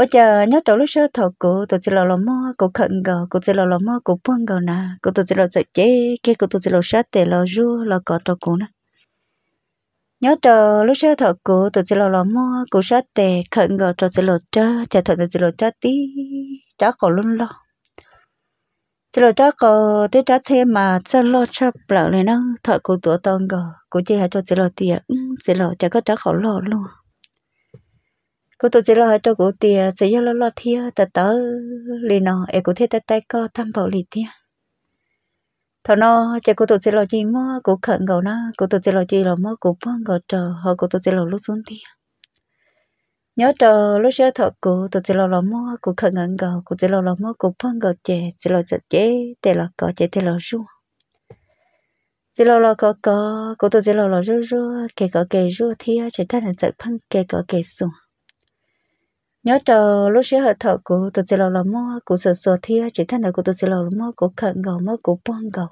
我就 nhớ chỗ lúc sơ thọ cụ tụi chị lò lò mò cụ khẩn gò cụ chị lò lò mò cụ buông gò nà cụ tụi chị lò chạy chế kia cụ tụi chị lò sát tệ lò ru lò cỏ tàu cụ nè nhớ chỗ lúc sơ thọ cụ tụi chị lò lò mò cụ sát tệ khẩn gò tụi chị lò chơ chạy thọ tụi chị lò chơ tí chó cổ luôn lo chị lò chó cổ tí chó xe mà chơ lo chơ bở này nó thọ cụ tụi tông gò cụ chị hai cho chị lò tiền chị lò chả có chó cổ lo luôn cô tôi chỉ lo hết cho cô tiền sẽ cho lo lo thia tớ tớ lì nó em cũng thấy tớ tay co thăm bảo lì thia thọ nó chạy cô tôi chỉ lo chi mua cô khẩn gạo nó cô tôi chỉ lo chi lo mua cô phong gạo chờ họ cô tôi chỉ lo lúc xuống thia nhớ chờ lúc xưa thọ cô tôi chỉ lo lo mua cô khẩn ngẩn gầu cô chỉ lo lo mua cô phong gạo chè chỉ lo chặt chè để lo có chè để lo xuống chỉ lo lo có có cô tôi chỉ lo lo rú rú kể có kể rú thia chỉ ta là giật phăng kể có kể xuống nhớ chờ lúc xưa hợp thọ cụ tôi sẽ lo lắm mơ cụ sợ sợ thia chỉ thân là cụ tôi sẽ lo lắm mơ cụ khẩn gầu mơ cụ bông gầu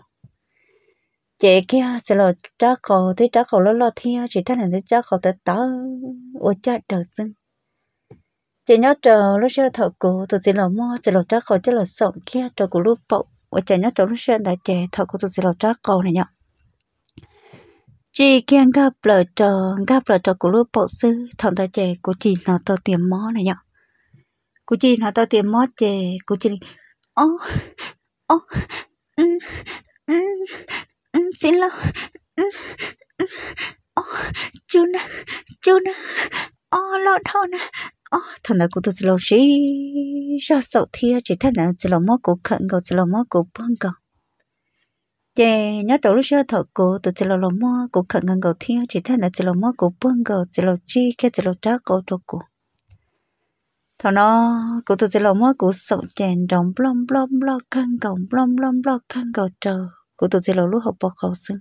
chị kia sẽ lo cha cậu thấy cha cầu lo lo thia chỉ thân là thấy cha cầu tới tớ ô cha đầu dưng chị nhớ chờ lúc xưa thọ cụ tôi sẽ lo mơ sẽ lo cha cầu chỉ lo sợ kia cho cụ lúc bộ ô cha nhớ chờ lúc xưa đã chị thọ cụ tôi sẽ lo cha cầu này nhở chị kia gặp lỡ trò gặp lỡ trò của lúc bộ sư thằng ta chè của chị nó to tiền mó này nhở của chị nó to tiền mó chè của chị ô ô xin lỗi ô chú nè chú nè ô lo đau nè ô thằng này của tôi xin lỗi gì, ra sầu thia chỉ thằng này chỉ là mó của khẩn cầu chỉ là mó của băng cầu chị nhớ đầu lúc xưa thợ cô tụi chị lo lo mua cô khẩn ngân cầu thiên chỉ thấy là chị lo mua cố bưng cầu chị lo chi cái chị lo trá cầu cho cố thằng nó cố tụi chị lo mua cố sợ chèn đồng blom blom blom khăn cầu blom blom blom khăn cầu chờ cố tụi chị lo lúc học bỏ cầu xương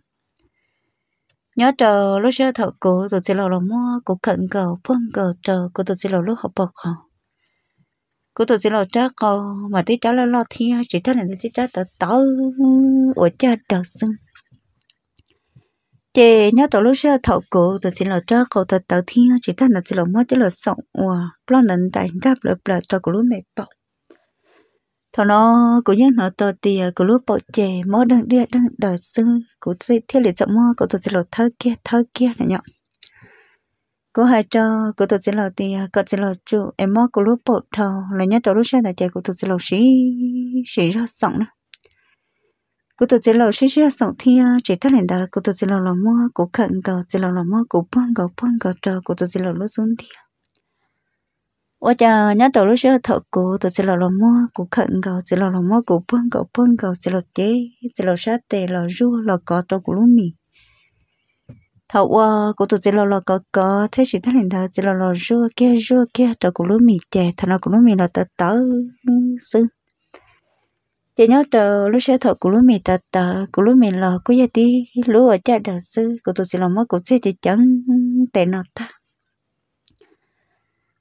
nhớ chờ lúc xưa thợ cô tụi chị lo lo mua cố khẩn cầu bưng cầu chờ cố tụi chị lo lúc học bỏ cầu cứ tôi chỉ lo trớ cô mà tí cháu lo lo thiên chỉ thấy là tí cháu tớ tớ ở cha đợt sưng chị nhớ tụi lúc xưa thầu cụ tôi chỉ lo trớ cô tớ tớ thiên chỉ thấy là chỉ lo mất chỉ lo sống wow lo nên tại đáp lỡ lỡ cho cụ lúc mẹ bỏ thọ nó cụ nhớ nó tờ thì cụ lúc bỏ chè mó đang đi đang đợt sưng cụ thấy thiết liệt sợ mò cụ tôi chỉ lo thơ kia thơ kia này nhở cô hai cho cô tôi sẽ lo thì cô sẽ lo chú em mò cô lúc bột thò là nhớ đầu lúc sáng là chạy cô tôi sẽ lo xí xí ra sống nữa cô tôi sẽ lo xí xí ra sống thì chỉ thắt lên đó cô tôi sẽ lo lo mua cô khẩn cầu sẽ lo lo mơ cô bông cầu bông cầu cho cô tôi sẽ lo lúc xuống thì ủa chờ nhớ đầu lúc sáng thọ cô tôi sẽ lo lo mua cô khẩn cầu sẽ lo lo mơ cô bông cầu bông cầu sẽ lo chế sẽ lo sát tề lo rua lo cỏ trò của lúc mình thầu qua cô tụt chỉ lo lo có có thế chỉ thấy liền thầu chỉ lo lo rua kia rua kia rồi cụ lúa mì chè thằng nào cụ lúa mì là tớ tớ sư chị nhớ chờ lúa sẽ thợ cụ lúa mì tớ tớ cụ lúa mì là cứ giờ tí lúa ở cha đờ sư cụ tụt chỉ lo mất cụ sẽ chỉ chẳng tệ nọ ta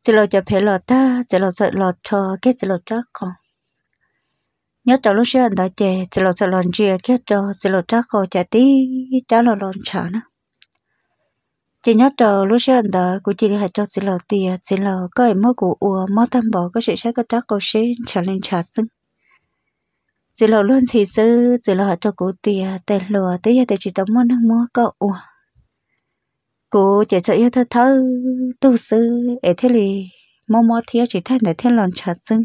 chỉ lo cho phải lo ta chỉ lo sợ lo cho cái chỉ lo cho con nhớ cháu lúa xưa anh đã chè chỉ lo sợ lòn chia kia cho chỉ lo chắc khổ chả tí chả lo lòn chả nữa chỉ nhớ trò lúc xưa anh đó cũng chỉ là cho chỉ là tiền chỉ là cái em mua của ua mua tham bỏ có sự sẽ có chắc có sẽ trở nên trả sinh chỉ là luôn thì sư chỉ là cho cụ tiền tiền lừa tới giờ thì chỉ tao mua năng mua có ua cụ chỉ sợ yêu thơ thơ tu sư ấy thế thì mua mua thiếu chỉ thay để thêm lòng trả sinh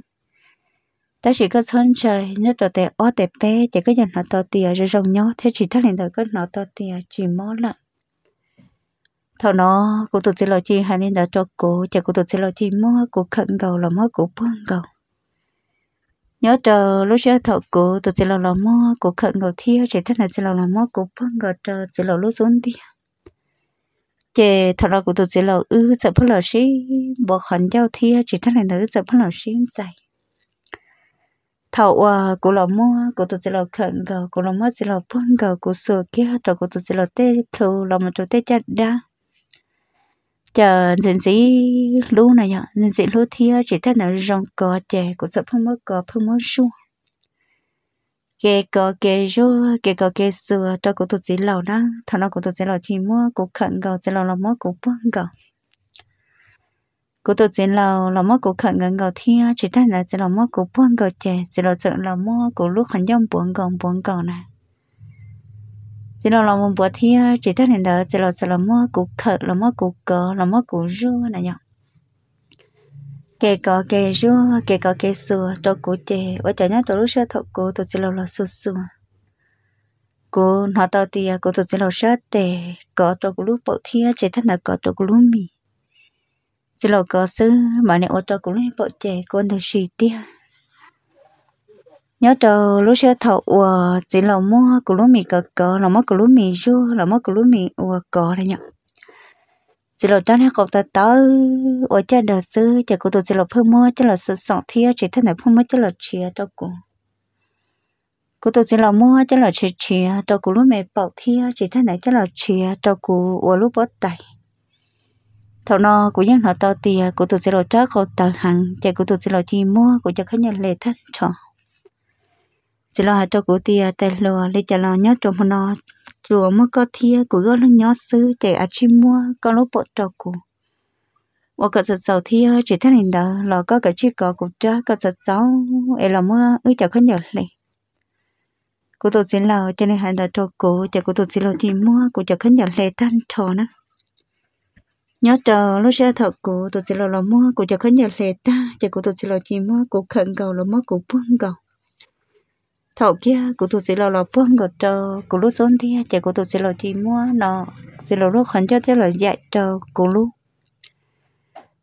ta chỉ có sân trời nhất là tệ ó, tệ pe chỉ có nhận nó to tiền rồi rồng nhau thế chỉ thay lên đời có nó to tiền chỉ mua lại thọ nó cũng tụt xin lỗi chi hai nên đã cho cô chả cũng tụt xin lỗi chi mua cô khẩn cầu là mua cô buông cầu nhớ chờ lúc sẽ thọ cô tụt xin lỗi là mua cô khẩn cầu thiêu chỉ thế này sẽ lỗi là mua cô buông cầu chờ sẽ lỗi lúc xuống đi chị thọ nó cũng tụt xin lỗi ư ừ, sợ phất lỗi gì bỏ khẩn giao thiêu chỉ thế này nữa sợ phất ờ, lỗi gì vậy thọ à cô lo mua cô tụt chỉ lo khẩn gờ cô lo mua sẽ lo buông gờ cô sửa kia cho cô tụt chỉ lo tê plu lo mà cho tê chặt đa chờ dân sĩ lú này nhở dân sĩ lú thia chỉ thấy là rong cò chè cũng sợ không mất cò không mất su kê cò kê rô kê cò kê sửa tôi cũng tụt sĩ lầu đó thằng nó cũng tụt sĩ lầu thì mua cũng khẩn gò sĩ lầu là mua cũng bông gò cũng tụt sĩ lầu là mua cũng khẩn gần gò thia chỉ thấy là sĩ lầu mua cũng bông gò chè sĩ lầu sợ là mua cũng lúc khẩn dông bông gò bông gò này chỉ là làm một bữa thì à, chỉ thấy nên đó chỉ là chỉ là mua củ khờ là mua củ cờ là mua củ rú này nhở kể có kể rú kể có kể sữa cho củ chè ở chỗ nhá tôi lúc sơ thọ củ tôi chỉ là là sữa sữa cú nó tao thì à, cú tôi chỉ là sơ tè có tôi cú lúc bữa thì à, chỉ thấy là có tôi cú lúc mì chỉ là có sữa mà nếu ở tôi cú lúc bữa chè cú ăn được xì tiếc nhớ trò lúc xưa thọ ủa chỉ là mua của lúa mì cờ cờ là mua của lúa mì ru là mua của lúa mì ủa cờ đấy nhở chỉ là trong hai cột tờ tớ ủa cha đờ sư chả của tụi chỉ là phơi mua chỉ là sự sọn thia chỉ thế này phơi mua chỉ là chia đâu cũng của tụi chỉ là mua chỉ là chia chia đâu cũng lúa mì bảo thia chỉ thế này chỉ là chia đâu cũng ủa lúa bắt tay thầu nó của dân họ tao tiền của tụi chỉ là trái cột tờ hàng chả của tụi chỉ là chi mua của cho khách nhân lệ thất chọn chỉ lo cho cụ tia tè lò lấy chả lo nhớ trộm nó chùa mới có thia cụ gỡ lưng nhớ xứ chạy à chim mua con lỗ bộ trò cụ và cả giật dầu thia chỉ thấy hình đó lò có cái chiếc cỏ cụ cha cả giật dầu ấy là mua ấy chả có nhớ lệ cụ tổ xin lò cho nên hai đã cho cụ chả cụ tổ xin lò thì mua cụ chả có nhớ lệ tan trò nữa nhớ chờ lúc xe thật cụ tổ chỉ lo là mua cụ chả có nhớ lệ ta chả cụ tổ chỉ lo thì mua cụ khẩn cầu là mua cụ buông cầu thọ kia cụ tụt xí lò lò buông của trò cụ lúc xôn thì chạy cụ tụt xí lò chỉ mua nó xí lò lúc khẩn cho thế lò dạy trò cụ lúc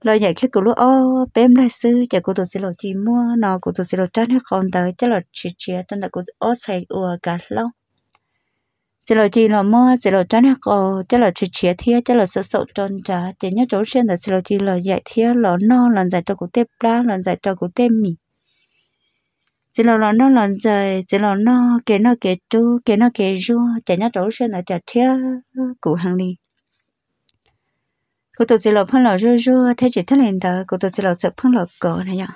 lò dạy khi cụ lúc ô bém lại sư chạy cụ tụt xí lò chỉ mua nó cụ tụt xí lò trăn hết con tới thế lò chia chia tên đại cụ ô xài ùa cả lâu xí lò chỉ lò mua xí lò trăn hết con thế lò chia chia thì thế lò sợ sợ tròn trả chỉ nhớ chỗ xuyên là xí lò chỉ lò dạy thì lò no lần dạy cho cụ tiếp lá lần dạy cho cụ tiếp mì chỉ là lo nó lần rồi chỉ là nó kể nó kể chú kể nó kể ru chả nhát đổ sơn là chả thiếu cụ hàng đi cụ tụi chỉ là phân lò ru ru thế chỉ thấy lên đó cụ tụi chỉ là sợ phân lò cỏ này nhở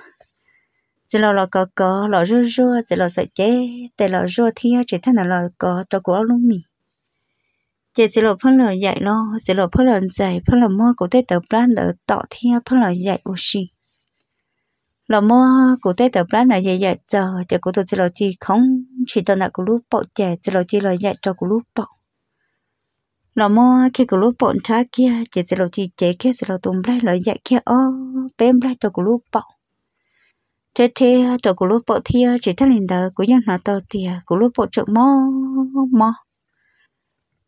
chỉ là lò cỏ cỏ lò ru ru chỉ là sợ chế tại lò ru thiếu chỉ thấy là lọ cỏ cho của luôn mì chỉ chỉ là phân lò dạy lo chỉ là phân lò dạy phân lò mua cụ tê tập plan đỡ tọ thiếu phân lò dạy ô xì là mua cụ tế tập lá này vậy giờ giờ cụ tôi chỉ lo chỉ không chỉ tôi là cụ lúc bỏ trẻ chỉ lo chỉ lo dạy cho cụ lúc bỏ là mua khi cụ lúc bỏ trái kia chỉ chỉ lo chỉ trẻ kia chỉ lo tụm lại lo dạy kia ô bém lại cho cụ lúc bỏ thế thế cho cụ lúc bỏ thia chỉ thấy linh đó của dân nó tao tiền, cụ lúc bỏ trộm mò mò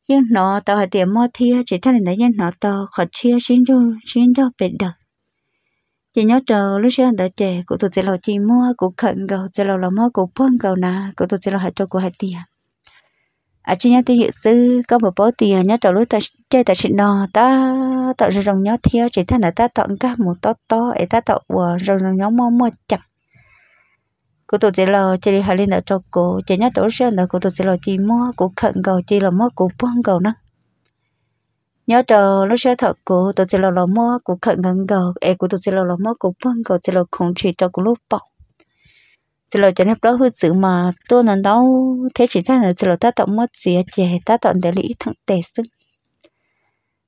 nhưng nó tao hay tiền mò thia chỉ thấy linh đời dân nó tao khỏi chia xin cho xin cho bệt đời chỉ nhớ chờ lúc xưa đã trẻ cụ tôi chị lo chị mua cụ khẩn cầu chị lo lo mua cụ phun gầu nà cụ tôi chị lo hạt cho cụ hạt tiền à, à chỉ nhớ thì dự sư có một bó tiền à, nhớ chờ lúc ta chơi ta xịn nò ta tạo ra dòng nhớ thiếu chỉ thế là ta tạo cả một to to để ta tạo vừa dòng rồng nhớ mua mua chặt cụ tôi chị lo chị đi hạt lên đã cho cụ chỉ nhớ chỗ xưa là cụ tụi chị lo chị mua cụ khẩn cầu chị lo mua cụ phun cầu nữa nhớ cho lúc sơ thật của tôi sẽ lo lo mua của khẩn ngân gờ e của tôi sẽ lo lo mua của bông của sẽ lo không chỉ cho của lúc bỏ sẽ lo cho nên đó hư sự mà tôi nên đó thế chỉ thế là sẽ lo ta tận mất gì chè ta tận để lý thằng tệ sức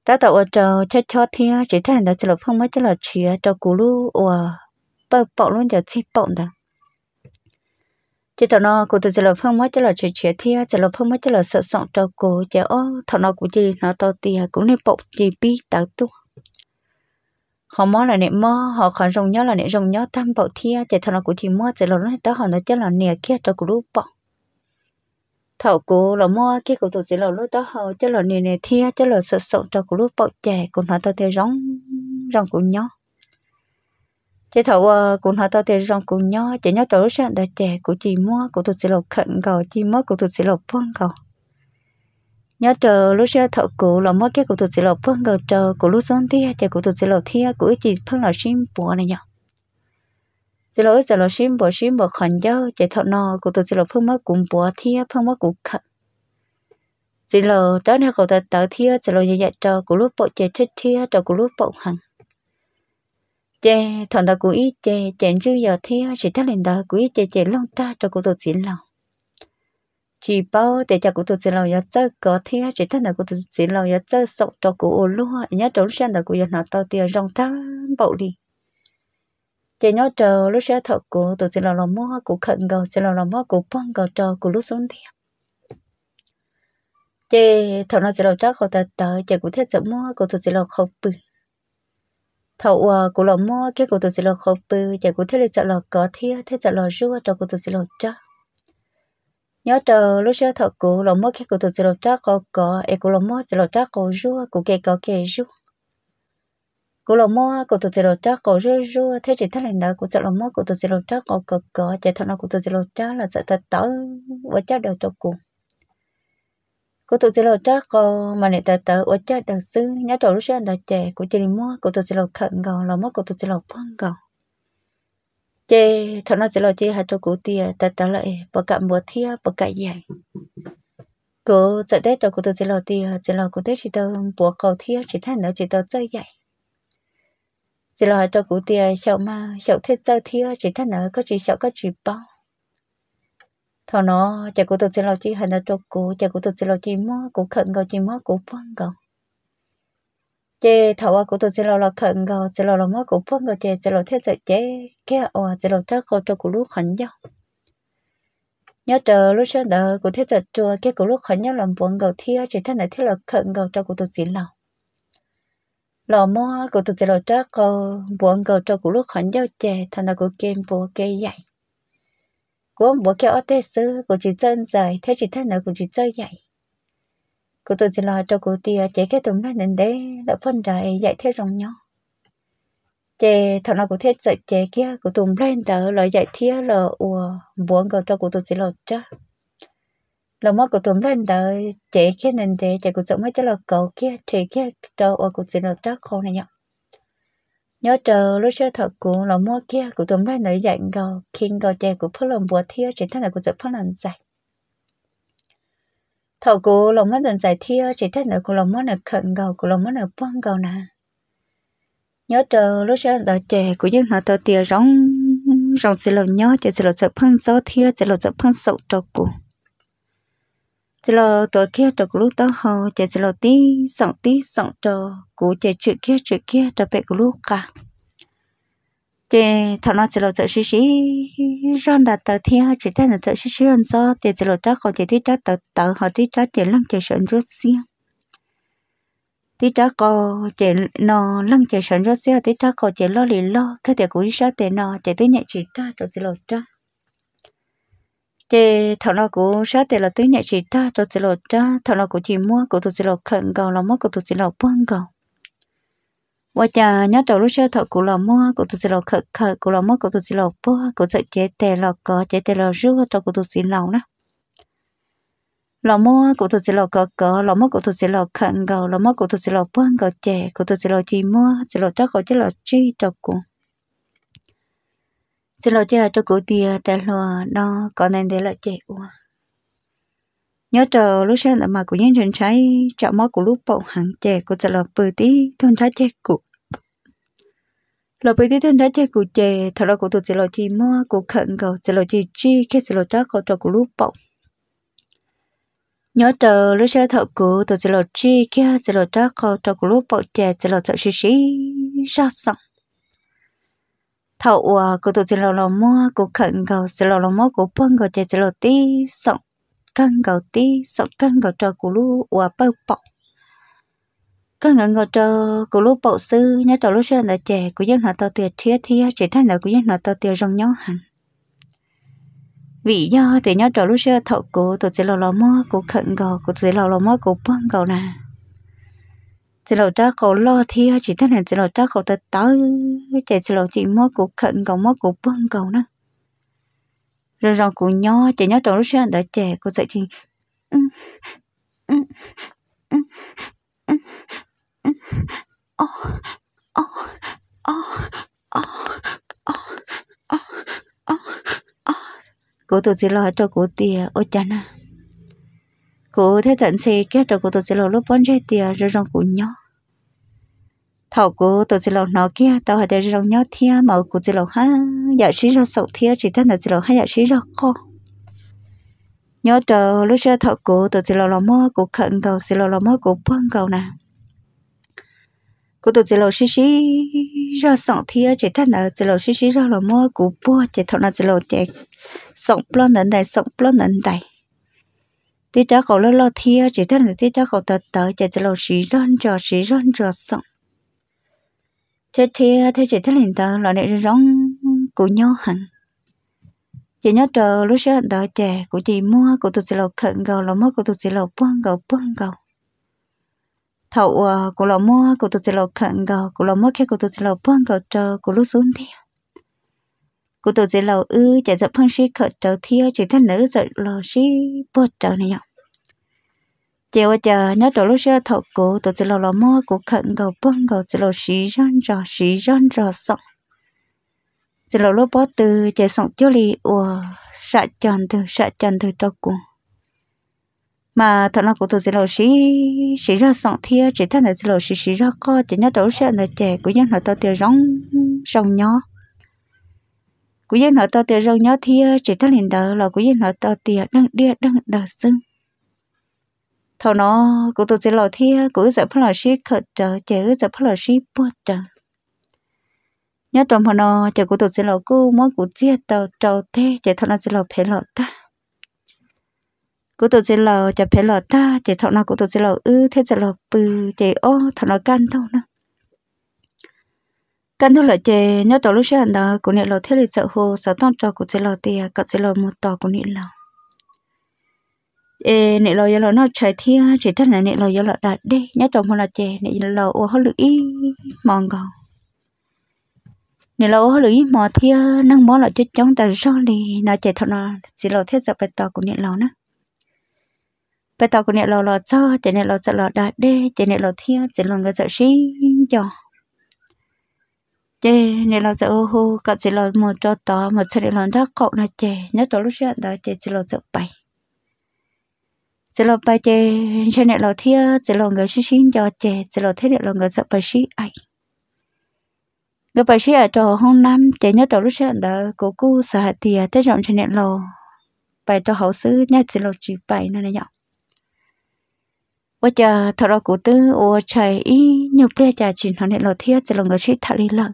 ta tận ở chờ cho cho thiên chỉ thế là sẽ lo không mất cho là chia cho của lúc ở bỏ luôn cho chỉ bỏ đó chỉ thằng nó cũng từ lâu phong mất cho là chơi chơi thi à là phong mất cho là sợ sọn cho cô chơi ô thằng nó cũng chỉ nó to tia cũng nên bọc chỉ bi tao tu họ mó là nè mó họ còn rồng nhớ là nè rồng nhớ tam bọc thi à chỉ thằng nó cũng chỉ mó từ là nó tao họ nó chơi là nè kia cho cũng lúc bọc thảo cô là mó kia cũng từ từ là lúc tao họ chơi là nè nè thi à chơi là sợ sọn cho cũng lúc bọc chè cũng nó to tiền rong rong cũng nhớ chỉ thấu ờ, cũng họ tao thì rằng cũng nhỏ chỉ nhỏ chỗ lúc sáng đã trẻ của chị mua của tôi sẽ lột khẩn cầu chị mua của tôi sẽ lột phong cầu nhớ chờ lúc sáng thọ cụ là mua cái của tôi sẽ lột phong cầu chờ của lúc sáng thia chờ của tôi sẽ lột thia của chị phong là sim bùa này nhở chỉ lỗi giờ là sim bùa sim bùa khẩn giao chỉ thọ nọ của tôi sẽ lột phong mất cũng bùa thia phong mất cũng khẩn chỉ lỗi tới nay cậu ta tới thia chỉ lỗi dạy cho cũng lúc bộ chỉ chết thia cho của lúc bộ hành chè thằng ta cúi chè chè chứ giờ thế chỉ thấy lên đó cúi chè chè long ta cho cô tôi chỉ lòng chỉ bao để cho cô tôi chỉ lòng giờ chơi có thế chỉ thấy là cô tôi chỉ lòng giờ chơi sống cho cô ô lúa nhớ trốn sang là cô giờ nó to tiền rong ta bậu đi chè nhớ chờ lúc sẽ thọ cô tôi chỉ lòng lòng mua cô khẩn cầu chỉ lòng lòng mua cô bông cầu cho cô lúc xuống thiệp chè thằng nó chỉ lòng chắc không ta tới chè cũng thấy sợ mua cô tôi chỉ lòng không bự thầu à ờ, cụ lọ mua cái cụ tụi sẽ lọ khổ bự chả cụ thế là sợ lọ có thia thế sợ lọ rua cho cụ tụi sẽ lọ cho nhớ chờ lúc xưa thầu cụ lọ mua cái cụ tụi sẽ lọ cho có có e cụ lọ mua sẽ lọ cho có rua cụ kê có kê rua cụ lọ mua cụ tụi sẽ lọ cho có rua rua thế chỉ thế là đó cụ sợ lọ mua cụ tụi sẽ lọ cho có có có chả thằng nào cụ tụi sẽ lọ cho là sợ thật tớ và chắc đều cho cụ cô tôi sẽ lỗi chắc cô mà lại tớ tớ ở chắc đặc sư nhớ trò lúc sáng đặc trẻ cô chỉ mua cô tôi sẽ lỗi thận gầu là mất cô tôi sẽ lỗi phân gầu chè thằng nó sẽ lỗi chè hai cho cô tia tớ tớ lại bỏ cả mùa thia bỏ cả dài cô sẽ tết cho cô tôi sẽ lỗi tia sẽ lỗi cô tết chỉ tớ bỏ cầu thia chỉ thành nó chỉ tớ chơi sẽ xin lỗi cho cô tia sợ mà sợ thiết chơi thia chỉ thành nó có chỉ sợ có chỉ bao thọ nó chả có tôi sẽ lo chi hay là cho cô chả có tôi sẽ lo chi mó cô khẩn cầu chi mó cô phân cầu chế thảo à cô tôi sẽ lo là khẩn cầu sẽ lo là mó cô phân cầu chế sẽ lo thế giới chế kia ở sẽ lo thế cô cho cô lúc khẩn nhau nhớ chờ lúc sáng đó cô thế giới chùa kia cô lúc khẩn nhau làm phân cầu thia chỉ thế này thế là khẩn cầu cho cô tôi sẽ lo lò mua cô tôi sẽ lo cho cô buồn cầu cho cô lúc khẩn nhau chế thằng nào cô kem bùa kê dạy cô ông bố kia ở thế sư cô chỉ chân dài thế chỉ thân nào cô chỉ chơi vậy cô tôi chỉ lo cho cô tia chế cái tụm lên đến đấy đã phân dài dạy thế rồng nhau chế thằng nào cô thế dạy chế kia cô tụm lên đó lời dạy thia là ủa muốn cô cho cô tôi chỉ lo cho là mất cô tụm lên đó chế kia nên thế chế cô chồng mới cho là cậu kia chế kia cho ủa cô chỉ lo cho con này nhau nhớ chờ lúc chơi thật cũ là mua kia của tụm lại nổi dậy gò khiến gò chè của phất lòng bùa thiêu chỉ thân là của giật phất lòng dạy thầu cũ lòng mất dần giải thiêu chỉ thân là của lòng mất là khẩn gò của lòng mất là buông gò nà nhớ chờ lúc chơi đợi chè của dân họ tôi tiền rong rong sẽ lòng nhớ chỉ sẽ lòng giật phất gió thiêu sẽ lòng giật phất sậu trâu cũ chỉ là tổ kia tổ lúc tao họ chạy chỉ là tí sòng tí sòng trò cú chỉ chữ kia chữ kia trò phải lúc cả chỉ thằng nó chỉ là chữ xí xí ron đặt tờ theo chỉ tên là chữ xí xí rong do chỉ chỉ là đó còn chạy tít đó tờ tờ họ tít đó chỉ lăng chỉ sẵn rất xiên tít đó có chạy nó lăng chỉ sẵn rất xiên tít đó có chạy lo lì lo thế thì cũng sao thì nó chạy tới nhẹ chỉ ta rồi chỉ là đó chị thằng nó cũng sát thì là tới nhà chị ta tôi sẽ lột ra thằng nó cũng chỉ mua cũng tôi sẽ lột khẩn cầu là mua cũng tôi sẽ lột buông cầu và chờ nhớ đầu lúc sau thằng cũng là mua cũng tôi sẽ lột khẩn khẩn cũng là mua cũng tôi sẽ lột buông cũng sẽ chế tè là có chế tè là rửa thằng cũng tôi sẽ lột nữa lò mua cụ tôi sẽ lò cờ cờ lò mua cụ tôi sẽ lò khẩn gầu lò mua cụ tôi sẽ lò buông gầu chè cụ tôi sẽ lò chỉ mua sẽ lò trắc gầu chứ lò chi trọc cụ chỉ lo chơi cho cụ tia ta lo đó còn nên để lại chạy qua nhớ chờ lúc sáng là mà của nhân dân trái chợ mót của lúc bộ hàng trẻ của sẽ là bự tí thôn trái chè cụ là bự tí thôn trái chè cụ trẻ thật ra của tôi sẽ là chỉ mua của khẩn cầu sẽ là chỉ chi khi sẽ là trái cầu cho của lúc bộ nhớ chờ lúc sáng thợ cụ tôi sẽ là chi khi sẽ là trái cầu cho của lúc bộ trẻ sẽ là thợ xí xí ra xong thầu ờ, cô tụi chị lò lò mua cô khẩn cầu chị lò lò mua cô bông cầu chị chị lò tí sọng cân cầu tí sọng cân cầu cho cô lũ và bao bọc cân cầu cầu trò của lũ bọc sư nhớ trò lũ sư là trẻ của dân họ to tiệt thiết thiết, chỉ thay là của dân họ to tiệt rong nhau hẳn vì do thì nhớ trò lũ sư thầu của tụi chị lò lò mua cô khẩn cầu của chị lò lò mua cô bông cầu nè chỉ lâu đó cậu lo thì chỉ thế này chỉ lâu đó cậu tới tới chạy chỉ lâu chỉ mỗi cụ khẩn cậu mỗi cụ bưng cậu nữa rồi rồi cụ nhỏ chạy nhỏ đầu lúc sáng đã trẻ cô dậy thì ô ô ô ô ô ô ô cụ tôi chỉ lo cho cụ tiền ôi cha nè cụ thế trận xe kia cho cụ tôi sẽ lộ lúc bón chơi tiề rồi rong cụ nhó thầu cụ tôi sẽ lộ nó kia tao hãy để rong nhó thia mà cụ sẽ lộ ha dạ sĩ ra sầu thia chỉ thân là sẽ lộ ha dạ sĩ ra co nhớ chờ lúc xưa thầu cụ tôi sẽ lộ lò mơ cụ khẩn cầu sẽ lộ lò mơ cụ bón cầu nè cụ tôi sẽ lộ sĩ sĩ ra sầu thia chỉ thân là sẽ lộ sĩ sĩ ra lò mơ cụ bó chỉ thầu là sẽ lộ chỉ sống plon nền đầy sống plon nền đầy tí cháu cậu lo lo thia chỉ thân là tí cháu cậu tật tớ chỉ chỉ lo xí rón cho xí rón cho xong thế thia thế chỉ thân là tớ lo này rón của nhau hẳn chỉ nhớ trò lúc xưa đó trẻ của chị mua của tôi chị lộc khẩn gầu là mua của tôi chị lộc buông gầu buông gầu thầu của lộc mua của tôi chị lộc khẩn gầu của lộc mua khi của tôi chị lộc buông gầu trò của lúc xuống thia cô tôi sẽ lâu ư chả dập phân sĩ khởi trâu thiêu chỉ thân nữ sợ lo sĩ bớt trâu này nhở chiều chờ nhớ tổ lúc xưa thọ cô tôi sẽ lâu lo mua cô khẩn gầu bông gầu sẽ lâu sĩ răn rò sĩ răn rò sọng sẽ lâu lúc bó từ chả sọng cho lì ủa sợ tròn từ sạ tròn từ trâu cô mà thật là của tôi sẽ lâu sĩ sĩ ra sọng thiêu chỉ thân nữ sẽ lâu sĩ sĩ ra co chỉ nhớ tổ lúc xưa là trẻ của dân họ tôi tiêu rong sông nhỏ cú yên nó to tiền rong nhớ thi chỉ thắt liền đỡ là cú yên nó to tiền đang đia đang đờ sưng thầu nó cú tụt sẽ lò thi cú giờ phát lò ship khờ chờ chờ giờ phát lò ship bớt chờ nhớ trong hồ nó chờ cú tụt sẽ lò cú mỗi cú chia tàu tàu thế chờ thằng nó sẽ lò phải lò ta cú tụt sẽ lò chờ phải lò ta chờ thằng nó cú tụt sẽ lò ư thế sẽ lò bự chờ ô thằng nó gan thầu nó cần thu lợi chè nhớ tổ lúc sáng đó cũng nhận lò thiết lịch sợ hồ sáu tông cho cũng sẽ lò tiền à, cậu sẽ lò một tò cũng nhận lò ê nè lò giờ lò nó chạy thia chỉ thân là nè lò giờ lò đạt đi nhớ tổ một là chè nè lò ô hó lưỡi ý mòn gòn nè lò ô hó lưỡi ý mò thia nâng mó lò chết chống ta rõ đi nó chè thọ nó chỉ lò thiết sợ bạch tò của nhận lò nữa bạch tò của nhận lò lò cho chè nè lò sợ lò đạt đi chè nè lò thia chè lò người sợ xin cho chế nên là sẽ ô hô cả chỉ là một cho to một sẽ là đã cậu là chế nhớ cho lúc chuyện đó chế chỉ là sợ bay chỉ là bay chế cho nên là thia chỉ là người xí xin cho chế chỉ là thế là người sợ bay sĩ ai người bay sĩ ở chỗ hôm năm chế nhớ cho lúc chuyện đó cố cô sợ tiệt thế trọng cho nên là bay cho hậu sư nhớ chỉ là chỉ bay nên nhở bây giờ thợ lò cụ tư ô trời ý nhiều ple trà chỉ nó nên là thia chỉ là người sĩ thà lý lợn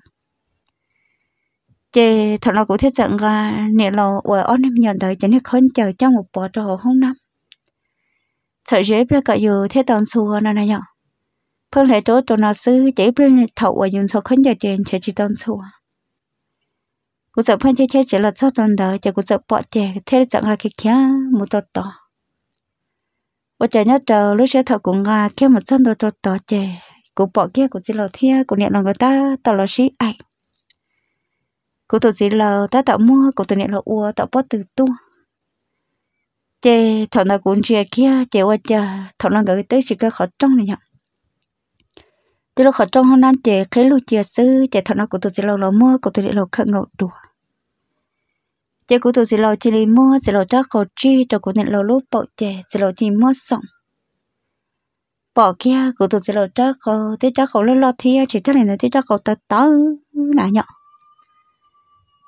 chế thằng nào cũng thiết trận ra nè là ở anh em nhận thấy chỉ nên khấn chờ trong một bỏ trò không năm sợ dễ biết cả dù thế toàn xua nó này nhở phương thể chỗ chỗ nó sư chỉ biết thầu ở dùng số khấn chờ trên chỉ chỉ toàn xua cũng sợ phương chế chết chỉ là cho toàn đời chỉ cũng sợ bỏ chè thế trận ra kia kia một tổ tổ ở chợ nhớ chờ lúc sẽ thầu cũng ra kia một sân đồ tổ tổ chè cũng bỏ kia cũng chỉ là thia cũng nè là người ta tao là sĩ ảnh cô tôi chỉ là ta tạo mua cô tôi nhận là ua tạo bớt từ tu chế thọ nào cũng chia kia chế qua chà thọ nào gửi tới chỉ có khó trong này nhở từ lúc khó trong hôm nay chế khế lúc chia sư chế thọ nào của tôi chỉ là là mua cô tôi nhận là khẩn ngậu đùa chế của tôi chỉ là chỉ là mua chỉ là cho cô chi cho cô nhận là lúc bậu chế chỉ là chỉ mua xong bỏ kia của tôi chỉ là cho cô thế cho cô lo lo thia chỉ thế này là thế cho cô tới tới nãy nhở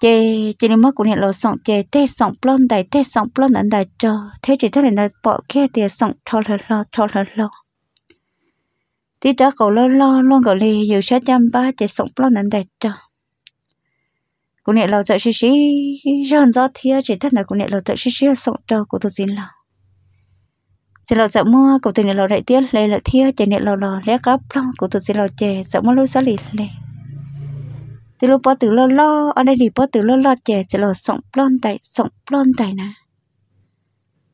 chế chế nên mất cũng hiện lộ sòng chế tê sòng plon đại thế sòng plon ấn đại cho thế chỉ thế này là bỏ kia thì sòng cho lờ lờ cho lờ lờ tí trả cậu lo lo luôn gọi lì dù sẽ chăm ba chỉ sòng plon ấn đại cho cũng hiện lộ sợ xí xí rơn gió thia chỉ thật là cũng hiện lộ sợ xí xí sòng cho của tôi xin lòng xin lộ sợ mua cậu tình lộ đại tiếc lấy lại thia chỉ hiện lộ lò lấy cá plon của tôi xin lộ chế sợ mua lối xá lì lê từ lúc bỏ từ lo lo ở đây thì bỏ từ lo lo trẻ sẽ là sống lon tại sống lon tại nè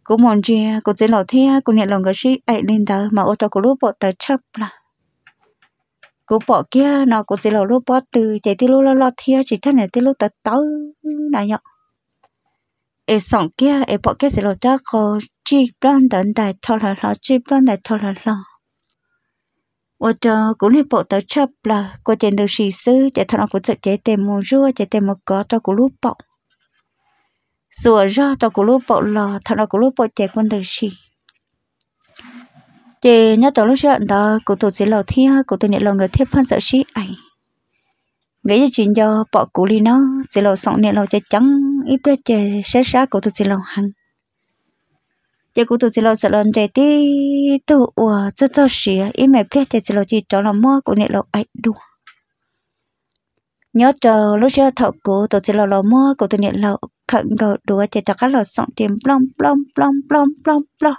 cô mòn gì cô chỉ lo thea, cô nhận lòng cái gì ấy lên đó mà ô tô cô lúc bỏ tới chấp là cô bỏ kia nó cô chỉ lo lúc bỏ từ chạy từ lo lo lo thea chỉ thân này từ lúc tới tới này nhở ấy sống kia ấy bỏ kia sẽ lo cho cô chỉ lon tận tại thôi là lo chỉ lon tại thôi là lo 我这古里 bộ tới chấp là cô trên được sĩ sư chạy thằng của chạy chạy tìm một rùa chạy tìm một có cho của lúc bộ rùa ra cho cũng lúc bộ là thằng nào cũng lúc bộ chạy quân được sĩ chị nhớ tổ lúc trận đó cụ tổ chỉ lò thi, cụ tổ niệm lầu người thiếp phân sợ sĩ ảnh nghĩ gì chuyện cho bỏ cũ li nó chỉ lò sống niệm lầu chạy trắng ít biết chạy sát sát cụ tổ chỉ lò hàng giờ cũng tụi chị lo sợ lần chạy tí tụ ủa cho cho xỉa ý mẹ biết chạy chị lo chị cho là mua cũng nhẹ lo ai đủ, nhớ chờ lúc xưa thọ cũ tụi chị lo lo mua cũng tụi nhẹ lo khẩn cầu đùa chạy cho các lo sọng tiền plom plom plom plom plom plom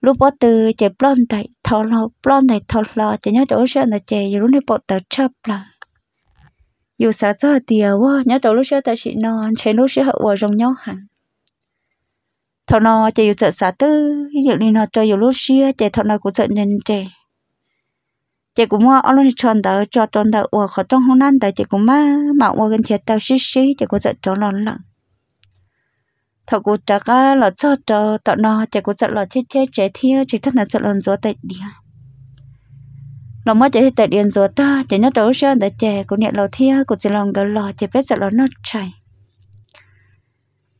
lúc bỏ từ chạy plom tại thọ lo plom tại thọ lo chạy nhớ chỗ xưa là chạy giờ lúc này bỏ tờ chấp là dù sao cho tiều nhớ chỗ lúc xưa ta chỉ non chạy lúc xưa hậu ở giống nhau hẳn thọ nó chạy yêu sợ xã tư những đi nó chơi yêu lúc xia chạy thọ nó cũng sợ nhân chạy chạy cũng mua ông luôn chọn đỡ cho chọn đỡ ủa khó trong hông nan đỡ chạy cũng má mạo ủa gần chạy tao xí xí chạy cũng sợ chó nó lận thọ cũng chả có lọ cho cho thọ nó chạy cũng sợ lọ chết chết chạy thiếu chạy thắt là sợ lần gió tại địa lòng mới chạy tại điện gió ta chạy nó đấu xe để chạy cũng nhẹ lò thia cũng chỉ lòng gần lò chạy biết sợ lò nó chạy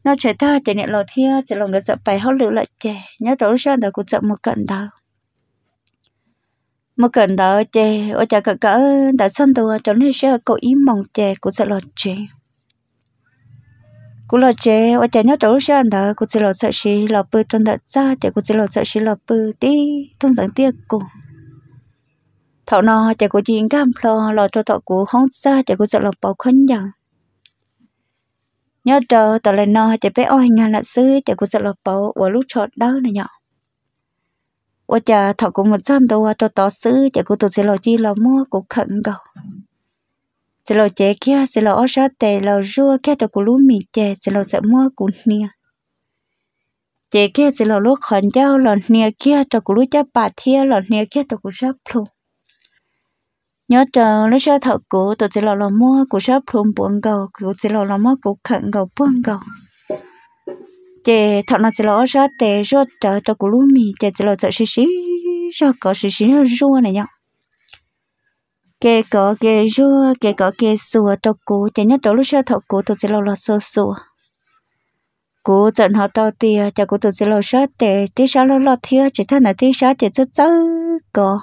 nó chạy ta chạy nhẹ lọt thia chạy lòng người sợ phải hốt lửa lại chạy nhớ đổ sơn đó cũng sợ một cận đó một cận đó chạy ở chạy cỡ cỡ đã sân đồ cho nên sẽ cố ý mong chạy cũng sợ lọt chạy cũng lọt chạy ở chạy nhớ đổ sơn đó cũng sợ lọt sợ sĩ lọt bự trong đợt ra chạy cũng sợ lọt sợ sĩ lọt bự đi thông sáng tiếc cùng thọ nó chạy cũng chỉ ngam lo lọt cho thọ của không xa chạy cũng sợ lọt bỏ khốn nhằng nhớ chờ tờ lên nó chỉ bé ôi nhà là sư chỉ cũng sợ lột bầu và lúc chọn đó này nhở và chờ thọ cũng một trăm đô cho tớ sư chỉ cũng tụi sẽ lột chi là mua cũng khẩn cầu sẽ lột chế kia sẽ lột ở sát tề lột rua kia cho cũng lú mì chế sẽ lột sẽ mua cũng nia chế kia sẽ lột lúc khẩn giao lột nia kia cho cũng lú chấp bà thia lột nia kia cho cũng sắp luôn nhớ chờ lúc sơ thợ cũ tôi chỉ lo lo mua của shop thun buồn cầu tôi chỉ lo lo mua của khẩn cầu buồn cầu chị thợ là chỉ lo sơ tệ rốt chờ cho của lúc mì chị chỉ lo sợ xí xí rồi có xí xí rua này nhau kê có kê rua kê có kê sùa cho cũ chị nhớ chờ lúc sơ thợ cũ tôi chỉ lo lo sơ sùa cú trận họ tao tia cho cú tụi sẽ lo sát tệ tí sao lo lo thiếu chỉ thân là tí sao chỉ rất rất có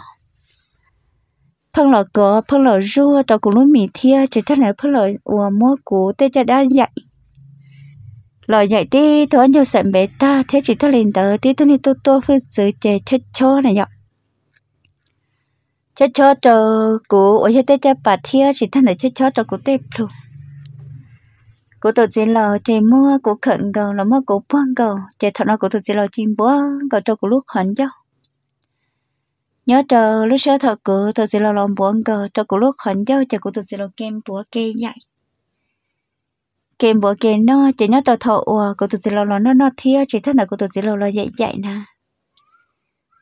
phân lọ có phân lọ rua tao cũng lúc mì thia chỉ thân này phân lọ của mua cú tê cho đã dạy lọ dạy tê. thôi nhau sẵn bé ta thế chỉ thân lên tớ tê tôi nên tôi tôi phương giữ chè chết chó này nhở chết chó cho cú ở nhà tê cho bà thia chỉ thân này chết chó cho cú tê plu cú tổ chỉ lọ chỉ mua cú khẩn cầu là mua cú buông cầu chỉ thằng nào cú tổ chỉ lọ chim buông cầu cho cú lúc hẳn nhau nhớ chờ lúc sơ thợ cử thợ gì là lòng buồn cờ thợ cử lúc khẩn cho chờ cụ thợ gì là kem búa kê nhảy kem búa kê nó chỉ nhớ tờ thợ ủa cụ thợ gì là nó nó thiêu chỉ thân là cụ thợ gì là dạy dạy nè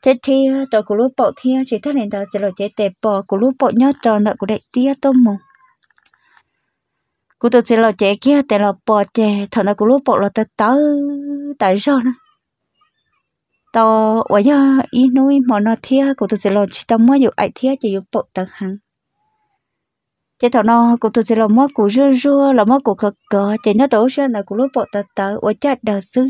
thế thia tờ cụ lúc bộ thiêu chỉ thân là tờ gì là chế tệ bò cụ lúc bộ nhớ chờ nợ cụ đệ tia tôm mù cụ thợ gì là chế kia tệ là bò chạy thợ là cụ lúc bộ là tờ tớ tại sao nữa tao ở nhà ít nuôi mà nó thia của tôi sẽ lo chỉ tao mua dụ ai thia chỉ dụ bộ tao hàng chỉ thằng nó của tôi sẽ lo mua của rưa rưa là mua của cờ cờ chỉ nó đổ ra là của lúc bộ tao tao ở chặt đờ xứ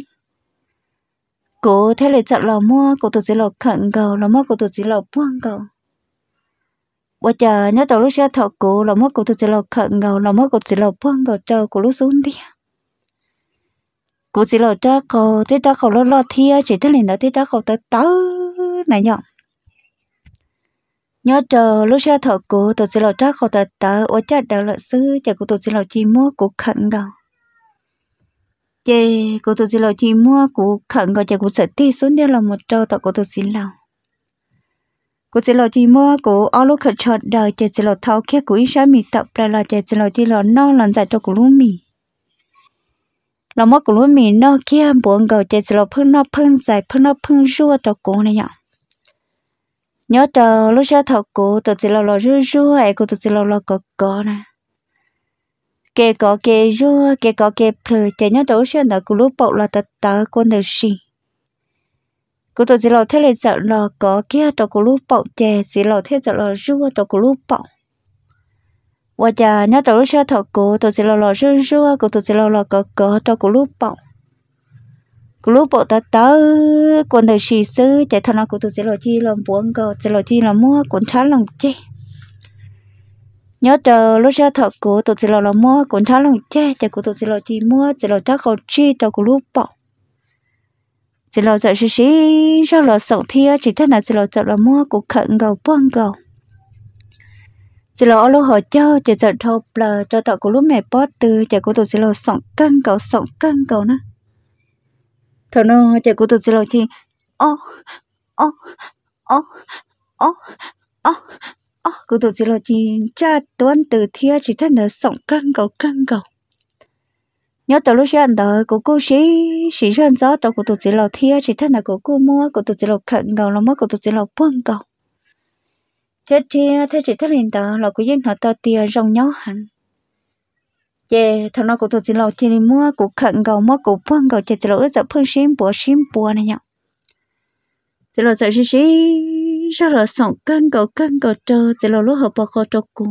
cô thế là chọn lo mua của tôi sẽ lo khẩn cầu là mua của tôi sẽ lo buông cầu bây giờ nhớ đầu lúc xe thọ cụ là mất của tôi sẽ lo khẩn cầu là mất của tôi sẽ lo buông cầu trâu của lúc xuống đi cô chỉ lo cho cô thế cho cậu lo lo thia chỉ thế liền đó thế cho cậu tới tới này nhở nhớ chờ lúc xe thợ cũ tôi sẽ lo cho cậu tới tới ở chợ đầu lợi sư chợ cũ tôi sẽ lo chi mua cũ khẩn gạo chị cô tôi sẽ lo chi mua cũ khẩn gạo chợ cũ sẽ đi xuống đây là một trâu tao cũ tôi xin lòng cô chỉ lo chỉ mua cô ở lúc khẩn chợt đời chị chỉ lo thâu kia cô ý sáng mì tập ra là chị chỉ lo chỉ lo no lần dạy cho cô luôn mì nó nó nó kia phun phun phun เรามอกูรู้มีนอเกี้ยบวงเกาเจสเราเพิ่งนอเพิ่งใส่เพิ่งนอเพิ่งรั่วตัวกูเนี่ยอย่าง nhớ tờ lúc xưa thọ cụ tụi chị lâu lâu rưa rưa ấy cụ tụi chị lâu lâu có có nè kê có kê rưa kê có kê phơi chị nhớ đầu xưa đó cụ lúc bọc là tờ tờ con được gì cụ tụi chị lâu thế là sợ lò có kia tờ cụ lúc bọc chị chị lâu thế sợ lò rưa tờ cụ lúc bọc 我家那走路小头狗，都是老老弱弱，狗都是老老狗狗，都狗路宝，狗路宝它它滚头细丝，chạy thằng nào cũng tôi sẽ lo chi làm buồn cầu, sẽ lo chi làm mua, cũng thá lòng chê. nhớ chờ lúc sau thọ của tôi sẽ lo lo mua, cuốn thá lòng che, chờ của tôi sẽ lo chi mua, sẽ lo chắc cầu chi, cho của lúc bảo. sẽ lo sợ xí xí, sau lo sợ thia, chỉ thế nào sẽ lo sợ lo mua, cũng khẩn cầu buông cầu chỉ là lúc họ cho chỉ sợ thô là cho tao của lúc này bó từ chỉ của tôi chỉ là sọn cân cậu sọn cân cậu nữa thằng nó chỉ của tôi chỉ là thì ô ô ô ô ô ô của tôi chỉ là thì cha tuấn từ thia chỉ thân là sọn cân cầu cân cầu. nhớ tao lúc sáng đó của cô sĩ sĩ sáng gió tao của tôi chỉ là thia chỉ thân là của cô mua của tôi chỉ là khẩn cậu là mất của tôi chỉ là buông cậu thế thì thế chỉ thắc liền tờ là cứ yên nó tờ tiền rong nhỏ hẳn ye thằng nó cũng tôi chỉ lo chỉ mua cũng khẩn gầu mua cũng phương gầu chỉ chỉ lo ước giờ phương xiêm bùa xiêm bùa này nhở chỉ lo giờ xí xí ra rồi sống cân gầu cân gầu trơ chỉ lo lúc hợp bao gầu trơ cũ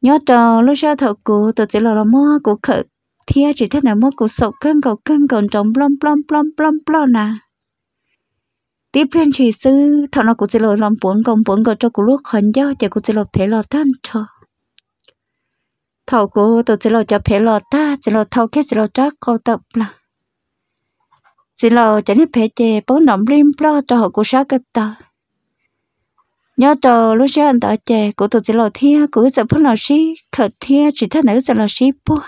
nhớ trơ lúc ra thợ cũ tôi chỉ lo là mua cũng khẩn thiệt chỉ thế nào mua cũng sống cân gầu cân gầu trống plom plom plom plom plom nà tiếp viên chỉ sư thọ nó cũng chỉ lo làm bốn công bốn công cho cô lúc khẩn giao chỉ cũng chỉ lo phải lo tan cho thọ cô tôi chỉ lo cho phải lo ta chỉ lo thâu cái chỉ lo chắc cô tập là chỉ lo chỉ nên phải chế bốn nấm lim lo cho họ cô sát cái ta nhớ cho lúc sáng anh ta chế của tôi chỉ lo thiên cô sẽ phun lo xí khởi thiên chỉ thay nữa sẽ lo xí bua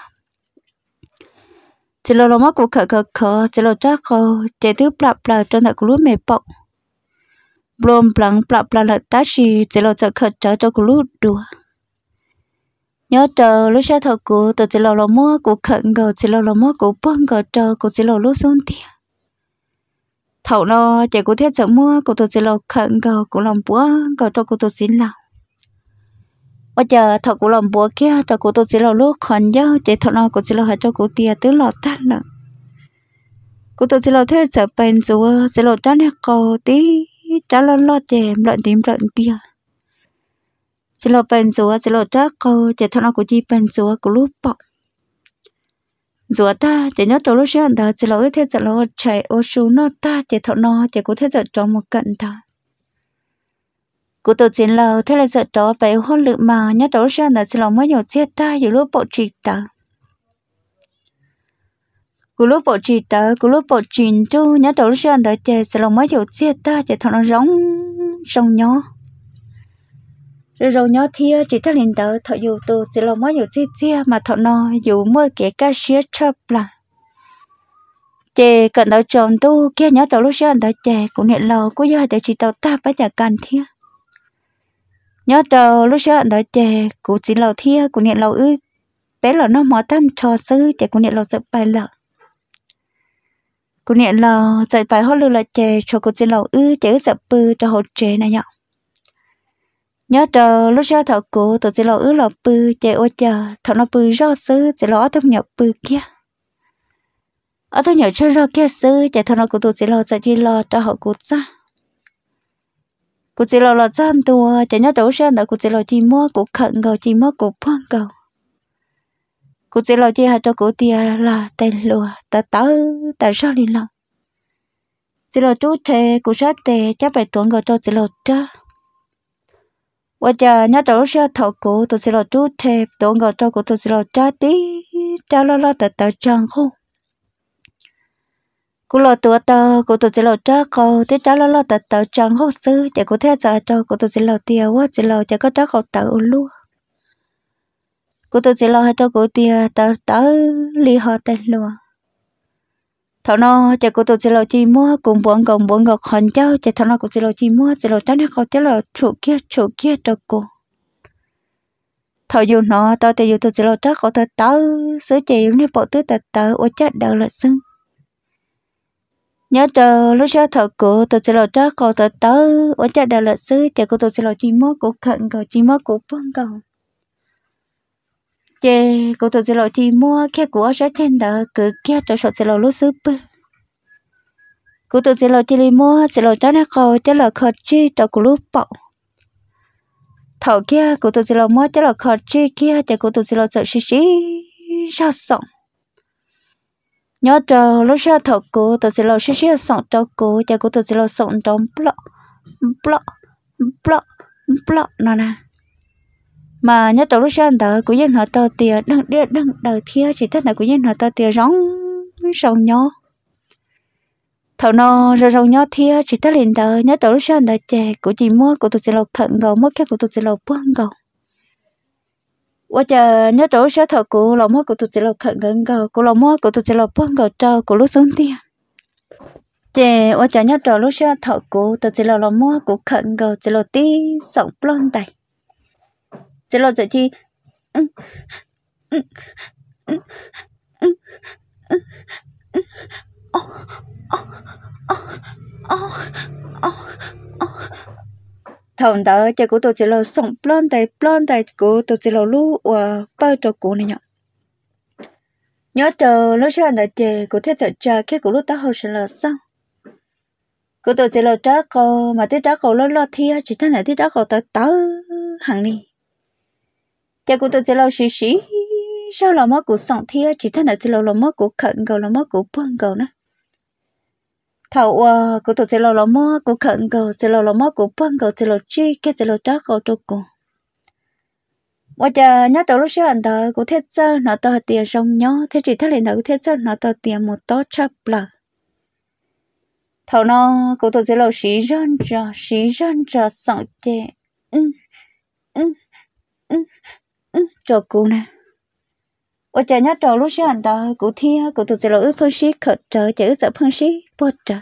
chỉ lo lo mất của khờ khờ khờ chỉ lo chắc khờ chạy thứ bla bla trong thật của lúa mẹ bọc blom blang bla bla là ta chỉ chỉ lo chờ khờ chờ cho của lúa đùa nhớ chờ lúc xe thật của tôi chỉ lo lo mua của khờ ngờ chỉ lo lo mua của bông ngờ chờ của chỉ lo lúa xuống tiền thầu nó chạy của thiết sợ mua của tôi chỉ lo khờ ngờ của lòng búa ngờ cho của tôi xin lòng bây giờ thọ của lòng búa kia thọ của tôi chỉ là lúc còn nhau chỉ thọ nó cũng chỉ là cho cũng tiền tứ lọt tắt nữa. cũng tôi chỉ là thế trở bên chúa chỉ là cho nó cầu tí cho nó lọt chèm lợn tím lợn tia chỉ là bên chúa chỉ là cho cầu chỉ thọ nào của chi bên chúa cũng lúc bỏ. rửa ta chỉ nhớ tổ lúc xưa ta chỉ là thế trở là chạy ô số nó ta chỉ thọ nó chỉ cũng thế trở cho một cận ta cú tổ chiến lầu thế là giờ đó phải hôn lự mà nhớ đó ra là sẽ lòng mới nhiều chết ta dù lúc bộ trì tờ cú lúc bộ trì tờ cú lúc bộ trình tu nhớ đó ra là chè sẽ lòng mới nhiều chết ta chè thằng nó rống rong nhó rồi rồi nhó thia chỉ thằng linh tờ thọ dù tổ sẽ lòng mới nhiều chết chia mà thọ nó dù mới kể ca xía chập là chè cận đó tròn tu kia nhớ đó lúc ra là chè cũng niệm lò cú giờ để chỉ tàu ta phải giờ cần thia nhớ chờ lúc xưa đợi chờ cụ chỉ lầu thia cụ niệm lầu ư bé lầu nó mò tan trò sư chè cụ niệm lầu sợ bài lợ cụ niệm lầu sợ bài hốt lư là chè cho cụ chỉ lầu ư chè sợ bư cho hột chè này nhở nhớ chờ lúc xưa thọ cụ tổ chỉ lầu ư lầu bư chè ô chờ thọ nó bư rau sư chỉ lầu thâm nhập bư kia ở thâm nhập chơi rau kia sư chạy thọ nó cụ tụ chỉ lầu sợ chỉ lầu cho họ cụ ra cô chỉ lo lo chân tua chỉ nhớ đấu sen đó cô chỉ lo chỉ mua cô khẩn cầu chỉ mua cô phong cầu cô chỉ lo chỉ hai cho cô tia là tên lùa ta tớ ta sao đi lòng chỉ lo chú thế cô sát tề chắc phải tuấn cầu cho chỉ lo cha và chờ nhớ đấu sen thọ cụ tôi chỉ lo chú thế tuấn cầu cho cụ tôi chỉ lo cha tí cha lo lo ta tớ chẳng không cú lo tua tơ cú tụt chỉ lo trơ cô thế cháu lo lo tờ tờ trần hốt sư chạy cú thế giờ trâu cú tụt chỉ lo tia quá chỉ lo chạy có cháu cậu tờ u lu cú tụt chỉ lo hai trâu cú tia tờ tờ li họ tên luôn thọ nó chạy cú tụt chỉ lo chi mua cùng buồn cùng buồn gọt hòn cháu chạy thọ nó cú chỉ lo chi mua chỉ lo tán hạt chỉ lo trụ kia trụ kia trâu cô thọ dù nó tao thì dù tụt chỉ lo trơ cậu tờ tờ sửa chạy những bộ tứ tờ tờ ô chết đầu là xưng nhớ chờ lúc sau thọ cụ tôi sẽ lo cho cậu tớ tới ở chợ đào lợn sư chờ cô tôi sẽ lo chim mốt của khẩn cậu chim mốt của phong cậu chờ cô tôi sẽ lo chim mua kia của sẽ trên đó cứ kia tôi sợ sẽ lo lúc sư bự cô tôi sẽ lo chim mua sẽ lo cho nó cậu cho lo khờ chi cho cậu lúc bọc thọ kia cô tôi sẽ lo mua cho lo khờ chi kia chờ cô tôi sẽ lo sợ xí xí ra sống nhớ chờ lúc xưa thọ cô tôi sẽ lâu xưa xưa sống cho cô cho cô tôi sẽ lâu sống trong blog blog blog blog nó nè mà nhớ tôi lúc xưa đó cũng dân họ to tiền đằng đĩa đằng đầu kia chỉ thích là cũng dân họ to tiền rong rong nhó thọ nó rồi rong nhó thia chỉ thích liền đó nhớ tôi lúc xưa đó chè cũng chỉ mua của tôi sẽ lâu thận gầu mua cái của tôi sẽ lâu buông gầu 我 giờ nhớ chỗ sẽ thọ cụ lòng mất của tụi chị là khẩn gần gờ cụ lòng mất của tụi chị là bông gờ trơ của lúc xuống đi chị tôi nhớ chỗ lúc sẽ thọ cụ tụi chị là lòng mất của khẩn gờ chị là tí sống blond đầy chị là chị thì Oh, oh, oh, oh, oh, oh thông đó chơi của tôi chỉ là sống blon tay blon tay của tôi chỉ là lú và ờ, bao cho của này nhở nhớ chờ lúc sau đó chơi của thế giới cha khi của lúc đó học sinh là sao của tôi chỉ là trả cô mà tí trả cô lo lo thi chỉ thế này tí trả cô tới tới hàng đi chơi của tôi chỉ là xí xí sau là mất của sống thi chỉ thế này chỉ là là mất của khẩn cầu là mất của bơn cầu nữa thầu à ờ, cô tổ chức lo lo mò cô khẩn cô sẽ lo lo mò cô bưng cô sẽ lo chi cái sẽ lo đó cô cho cô và giờ nhớ đầu lúc xưa anh ta cô thiết sơ nó to tiền rong nhó thế chỉ thấy lên đầu thiết sơ nó to tiền một to chắp lợ thầu nó cô tổ sẽ lo xí rơn trò xí rơn trò sợ chê ừ ừ ừ ừ cho cô nè 我今日走路是很多，古天古都走路碰西可走，就走碰西不走。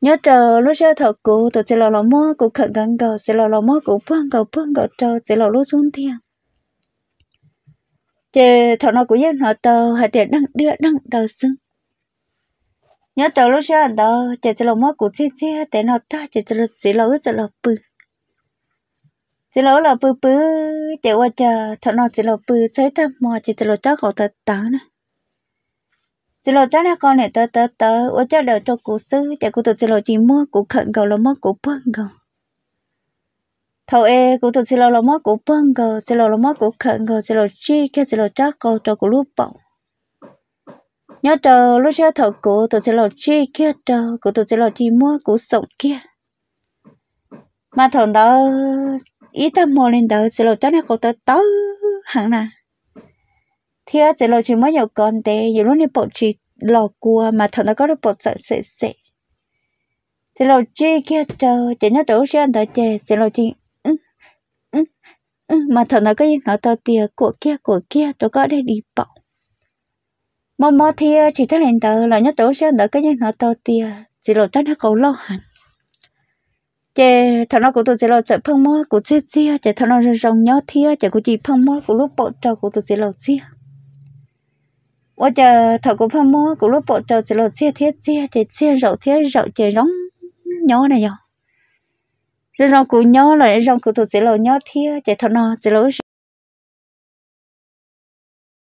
nhớ chờ lúc sau thầu cụ tôi sẽ lo lo mua cụ khẩn gần cầu chơi lo lo mua cụ băng cầu băng cầu trâu sẽ lo lúc xuống thiên chờ thầu nó cũng yên nó tàu hạt tiền đang đưa đang đầu sưng nhớ chờ lúc sau đó chơi chơi lo mơ cụ chơi chơi để nó ta chơi sẽ chơi sẽ lo sẽ lo bự chỉ lỗ là bự bự chỉ qua chờ thợ nọ chỉ lỗ bự chơi thầm mò chỉ chỉ lỗ chắc khẩu thật tớ nè chỉ lỗ chắc này con này tớ tớ tớ ô chắc đầu cho cụ sư chỉ cụ tụt chỉ lỗ chỉ mua cụ khẩn cầu là mua cụ bưng cầu thầu e cụ tụt chỉ lỗ là mua cụ bưng cầu chỉ lỗ là mua cụ khẩn cầu chỉ lỗ chi cái chỉ lỗ chắc cầu cho cụ lúc bầu nhớ chờ lúc chơi thầu cụ tụt chỉ lỗ chi kia chờ cụ tụt chỉ lỗ chỉ mua cụ sống kia mà thằng đó ít ta mò lên đó sẽ lộ cho nó cậu ta tớ hẳn nè thì á sẽ lộ chỉ mới nhiều con tê dù lúc này bộ chỉ lò cua mà thằng nó có được bộ sợ sệ sệ sẽ lộ chi kia chờ chỉ nhớ tổ sẽ ăn tới chè sẽ lộ chỉ ừ, ừ, ừ, mà thằng nó có gì nó tao tìa của kia của kia tôi có để đi bọc mò mò thì chỉ thấy lên tờ là nhớ tổ sẽ ăn tới cái gì nó tao tìa chỉ lộ cho nó cậu lo hẳn chị thằng nó của tôi sẽ lo sợ phong mối của chết chia chị thằng nó rong nhó thia chị của chị phong mối của lúc bộ trâu của tôi sẽ lo chia ủa chờ thằng của phong mối của lúc bộ trâu sẽ lo chia thiết chia chị chia rậu thiết rậu chị rong nhó này nhở rồi rong của nhó lại rong của tôi sẽ lo nhó thia chị thằng nó sẽ lo